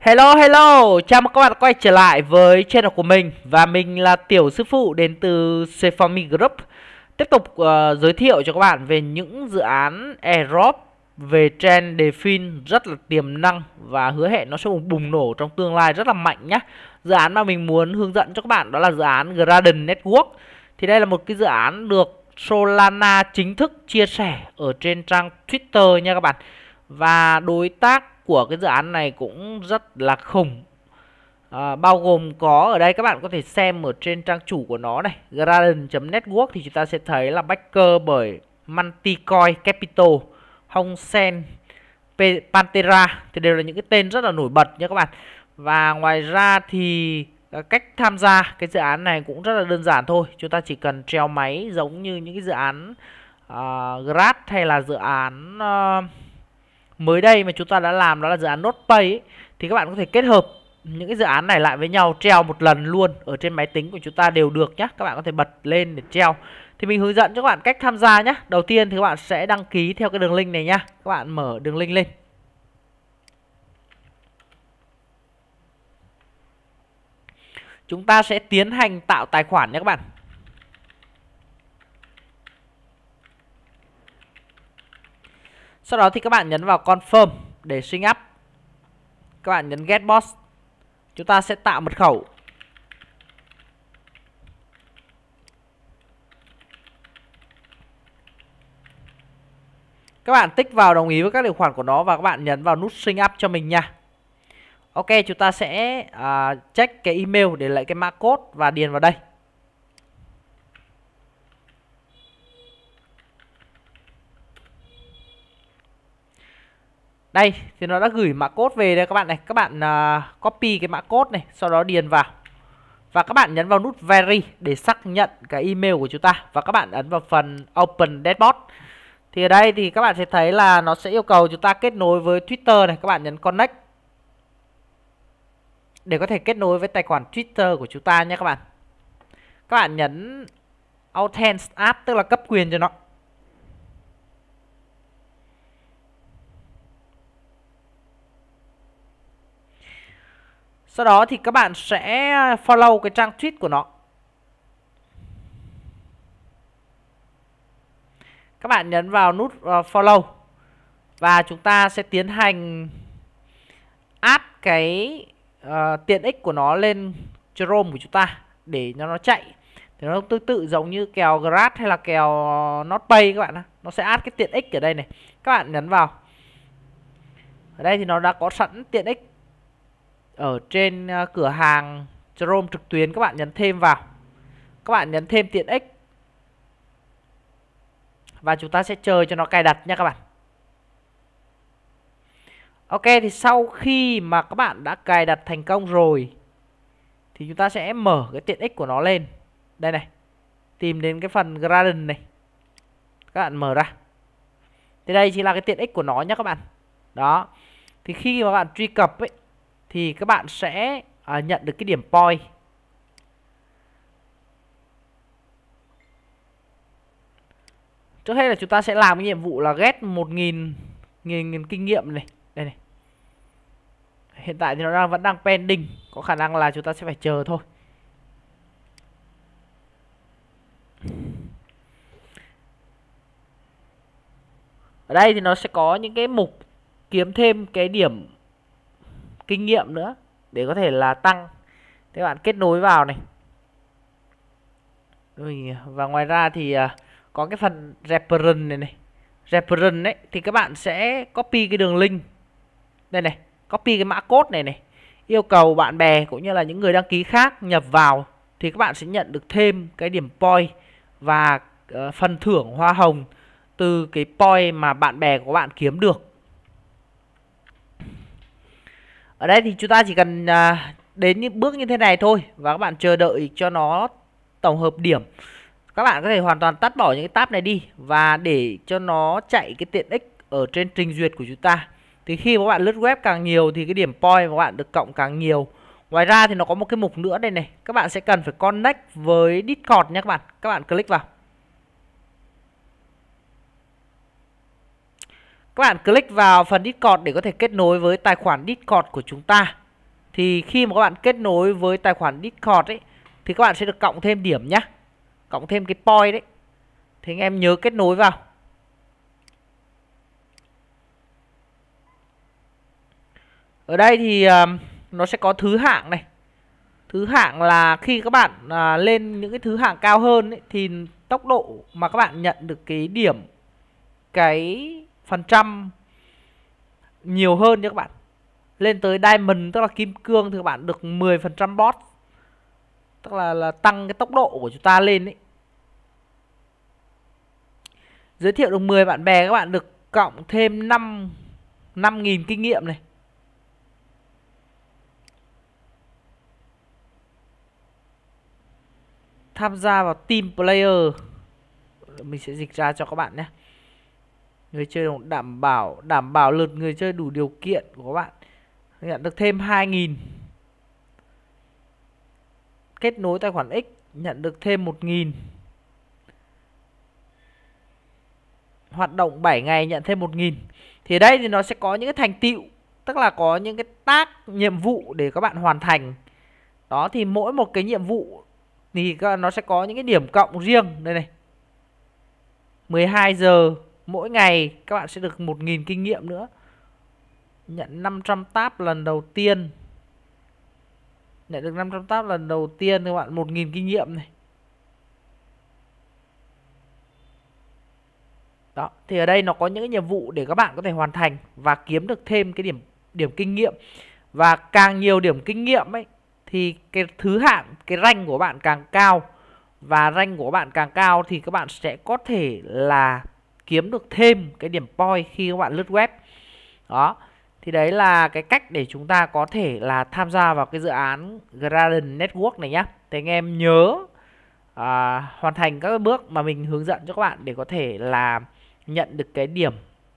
Hello hello, chào mừng các bạn quay trở lại với channel của mình và mình là Tiểu Sư Phụ đến từ Cformi Group Tiếp tục uh, giới thiệu cho các bạn về những dự án airdrop về trend DeFin rất là tiềm năng và hứa hẹn nó sẽ bùng nổ trong tương lai rất là mạnh nhé Dự án mà mình muốn hướng dẫn cho các bạn đó là dự án Gradient Network Thì đây là một cái dự án được Solana chính thức chia sẻ ở trên trang Twitter nha các bạn Và đối tác của cái dự án này cũng rất là khủng à, bao gồm có ở đây các bạn có thể xem ở trên trang chủ của nó này garden.network thì chúng ta sẽ thấy là backer bởi Manticoin Capital Hong Sen Pantera thì đều là những cái tên rất là nổi bật nha các bạn và ngoài ra thì à, cách tham gia cái dự án này cũng rất là đơn giản thôi chúng ta chỉ cần treo máy giống như những cái dự án uh, à, grad hay là dự án uh, mới đây mà chúng ta đã làm đó là dự án NotePay thì các bạn có thể kết hợp những cái dự án này lại với nhau treo một lần luôn ở trên máy tính của chúng ta đều được nhé các bạn có thể bật lên để treo thì mình hướng dẫn cho các bạn cách tham gia nhé đầu tiên thì các bạn sẽ đăng ký theo cái đường link này nhá các bạn mở đường link lên chúng ta sẽ tiến hành tạo tài khoản nhé các bạn Sau đó thì các bạn nhấn vào confirm để sync up. Các bạn nhấn get boss. Chúng ta sẽ tạo mật khẩu. Các bạn tích vào đồng ý với các điều khoản của nó và các bạn nhấn vào nút sync up cho mình nha. Ok, chúng ta sẽ uh, check cái email để lấy cái mã code và điền vào đây. đây thì nó đã gửi mã code về đây các bạn này các bạn uh, copy cái mã code này sau đó điền vào và các bạn nhấn vào nút Vary để xác nhận cái email của chúng ta và các bạn ấn vào phần Open Dashboard thì ở đây thì các bạn sẽ thấy là nó sẽ yêu cầu chúng ta kết nối với Twitter này các bạn nhấn Connect để có thể kết nối với tài khoản Twitter của chúng ta nhé các bạn các bạn nhấn Authent App tức là cấp quyền cho nó sau đó thì các bạn sẽ follow cái trang tweet của nó các bạn nhấn vào nút ờ, follow và chúng ta sẽ tiến hành áp cái uh, tiện ích của nó lên Chrome của chúng ta để cho nó chạy thì nó tương tự giống như kèo Grad hay là kèo ờ, NotPay các bạn ha. Nó sẽ add cái tiện ích ở đây này. Các bạn nhấn vào. Ở đây thì nó đã có sẵn tiện ích ở trên ờ, cửa hàng Chrome trực tuyến các bạn nhấn thêm vào các bạn nhấn thêm tiện ích và chúng ta sẽ chờ cho nó cài đặt nha các bạn Ok thì sau khi mà các bạn đã cài đặt thành công rồi thì chúng ta sẽ mở cái tiện ích của nó lên đây này tìm đến cái phần Garden này các bạn mở ra thì đây chỉ là cái tiện ích của nó nhé các bạn đó thì khi mà bạn truy cập ấy thì các bạn sẽ à, nhận được cái điểm point trước hết là chúng ta sẽ làm cái nhiệm vụ là ghét một 000 nghìn kinh nghiệm này đây này hiện tại thì nó đang vẫn đang pending có khả năng là chúng ta sẽ phải chờ thôi ở đây thì nó sẽ có những cái mục kiếm thêm cái điểm kinh nghiệm nữa để có thể là tăng các bạn kết nối vào này và ngoài ra thì à, có cái phần reference này này reference đấy thì các bạn sẽ copy cái đường link đây này copy cái mã code này này yêu cầu bạn bè cũng như là những người đăng ký khác nhập vào thì các bạn sẽ nhận được thêm cái điểm point và ờ, phần thưởng hoa hồng từ cái point mà bạn bè của bạn kiếm được ở đây thì chúng ta chỉ cần à, đến những bước như thế này thôi và các bạn chờ đợi cho nó tổng hợp điểm các bạn có thể hoàn toàn tắt bỏ những cái tab này đi và để cho nó chạy cái tiện ích ở trên trình duyệt của chúng ta thì khi mà các bạn lướt web càng nhiều thì cái điểm point mà các bạn được cộng càng nhiều ngoài ra thì nó có một cái mục nữa đây này các bạn sẽ cần phải connect với discord nhé các bạn các bạn click vào các bạn click vào phần Discord để có thể kết nối với tài khoản Discord của chúng ta. Thì khi mà các bạn kết nối với tài khoản Discord ấy thì các bạn sẽ được cộng thêm điểm nhá. Cộng thêm cái point đấy. Thì anh em nhớ kết nối vào. Ở đây thì um, nó sẽ có thứ hạng này. Thứ hạng là khi các bạn à, lên những cái thứ hạng cao hơn ấy, thì tốc độ mà các bạn nhận được cái điểm cái phần trăm nhiều hơn nhé các bạn lên tới diamond tức là kim cương thì các bạn được 10% bot tức là là tăng cái tốc độ của chúng ta lên ấy giới thiệu được 10 bạn bè các bạn được cộng thêm 5 năm nghìn kinh nghiệm này tham gia vào team player mình sẽ dịch ra cho các bạn nhé người chơi đảm bảo đảm bảo lượt người chơi đủ điều kiện của các bạn nhận được thêm 2.000 kết nối tài khoản X nhận được thêm 1.000 hoạt động 7 ngày nhận thêm 1.000 thì đây thì nó sẽ có những cái thành tựu tức là có những cái tác nhiệm vụ để các bạn hoàn thành đó thì mỗi một cái nhiệm vụ thì nó sẽ có những cái điểm cộng riêng đây này 12 giờ mỗi ngày các bạn sẽ được 1.000 kinh nghiệm nữa nhận 500 tab lần đầu tiên nhận được 500 tab lần đầu tiên các bạn 1.000 kinh nghiệm này đó thì ở đây nó có những cái nhiệm vụ để các bạn có thể hoàn thành và kiếm được thêm cái điểm điểm kinh nghiệm và càng nhiều điểm kinh nghiệm ấy thì cái thứ hạng cái rank của bạn càng cao và rank của bạn càng cao thì các bạn sẽ có thể là kiếm được thêm cái điểm point khi các bạn lướt web đó thì đấy là cái cách để chúng ta có thể là tham gia vào cái dự án Gradient Network này nhá thì anh em nhớ à, hoàn thành các bước mà mình hướng dẫn cho các bạn để có thể là nhận được cái điểm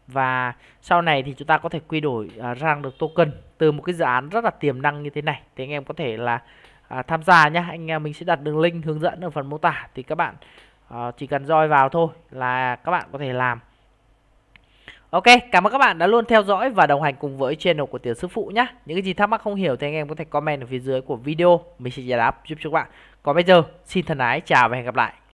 và sau này thì chúng ta có thể quy đổi à, rang được token từ một cái dự án rất là tiềm năng như thế này thì anh em có thể là à, tham gia nhá anh em mình sẽ đặt đường link hướng dẫn ở phần mô tả thì các bạn uh, chỉ cần roi vào thôi là các bạn có thể làm Ok, cảm ơn các bạn đã luôn theo dõi và đồng hành cùng với channel của Tiểu Sư Phụ nhé. Những cái gì thắc mắc không hiểu thì anh em có thể comment ở phía dưới của video. Mình sẽ giải đáp giúp cho các bạn. Còn bây giờ, xin thân ái, chào và hẹn gặp lại.